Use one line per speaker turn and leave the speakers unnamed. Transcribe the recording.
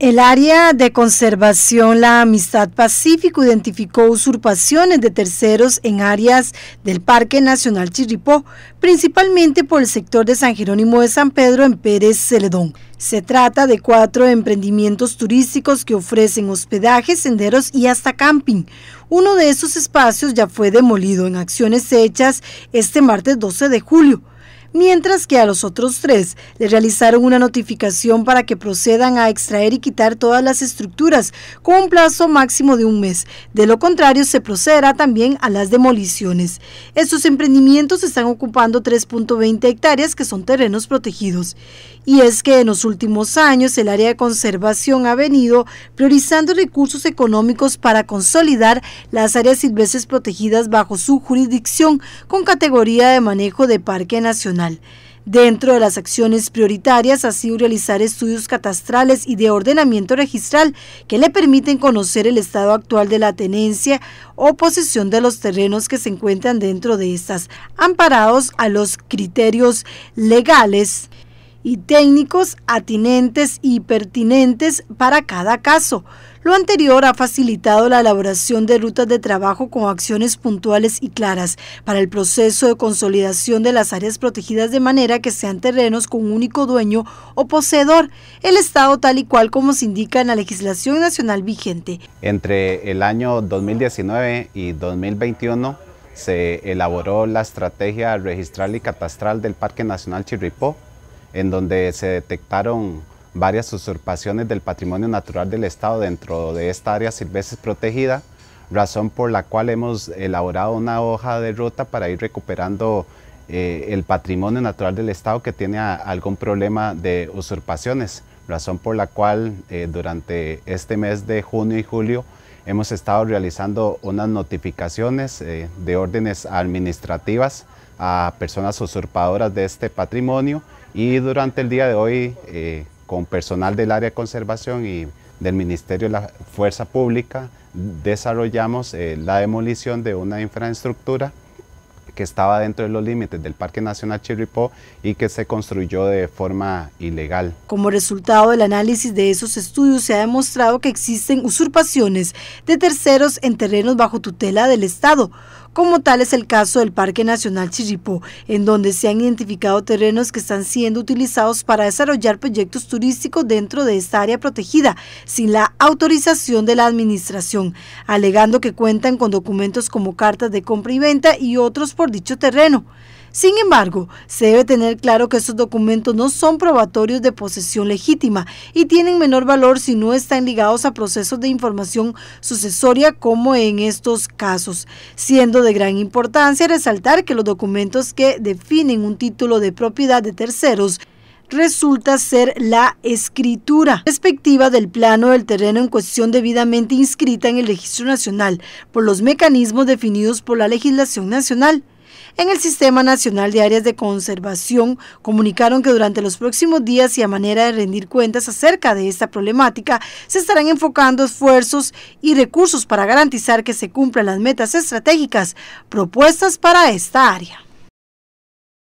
El área de conservación La Amistad Pacífico identificó usurpaciones de terceros en áreas del Parque Nacional Chirripó, principalmente por el sector de San Jerónimo de San Pedro en Pérez Celedón. Se trata de cuatro emprendimientos turísticos que ofrecen hospedajes, senderos y hasta camping. Uno de esos espacios ya fue demolido en acciones hechas este martes 12 de julio mientras que a los otros tres le realizaron una notificación para que procedan a extraer y quitar todas las estructuras con un plazo máximo de un mes. De lo contrario, se procederá también a las demoliciones. Estos emprendimientos están ocupando 3.20 hectáreas que son terrenos protegidos. Y es que en los últimos años el área de conservación ha venido priorizando recursos económicos para consolidar las áreas silvestres protegidas bajo su jurisdicción con categoría de manejo de parque nacional Dentro de las acciones prioritarias ha sido realizar estudios catastrales y de ordenamiento registral que le permiten conocer el estado actual de la tenencia o posesión de los terrenos que se encuentran dentro de estas, amparados a los criterios legales y técnicos atinentes y pertinentes para cada caso. Lo anterior ha facilitado la elaboración de rutas de trabajo con acciones puntuales y claras para el proceso de consolidación de las áreas protegidas de manera que sean terrenos con único dueño o poseedor, el Estado tal y cual como se indica en la legislación nacional vigente.
Entre el año 2019 y 2021 se elaboró la estrategia registral y catastral del Parque Nacional Chirripó, en donde se detectaron varias usurpaciones del patrimonio natural del Estado dentro de esta área silvestre protegida, razón por la cual hemos elaborado una hoja de ruta para ir recuperando eh, el patrimonio natural del Estado que tiene ah, algún problema de usurpaciones, razón por la cual eh, durante este mes de junio y julio hemos estado realizando unas notificaciones eh, de órdenes administrativas a personas usurpadoras de este patrimonio y durante el día de hoy, eh, con personal del área de conservación y del Ministerio de la Fuerza Pública, desarrollamos eh, la demolición de una infraestructura que estaba dentro de los límites del Parque Nacional Chirripó y que se construyó de forma ilegal.
Como resultado del análisis de esos estudios se ha demostrado que existen usurpaciones de terceros en terrenos bajo tutela del Estado, como tal es el caso del Parque Nacional Chiripó, en donde se han identificado terrenos que están siendo utilizados para desarrollar proyectos turísticos dentro de esta área protegida, sin la autorización de la administración, alegando que cuentan con documentos como cartas de compra y venta y otros por dicho terreno. Sin embargo, se debe tener claro que estos documentos no son probatorios de posesión legítima y tienen menor valor si no están ligados a procesos de información sucesoria como en estos casos, siendo de gran importancia resaltar que los documentos que definen un título de propiedad de terceros resulta ser la escritura respectiva del plano del terreno en cuestión debidamente inscrita en el Registro Nacional por los mecanismos definidos por la legislación nacional en el Sistema Nacional de Áreas de Conservación comunicaron que durante los próximos días y a manera de rendir cuentas acerca de esta problemática, se estarán enfocando esfuerzos y recursos para garantizar que se cumplan las metas estratégicas propuestas para esta área.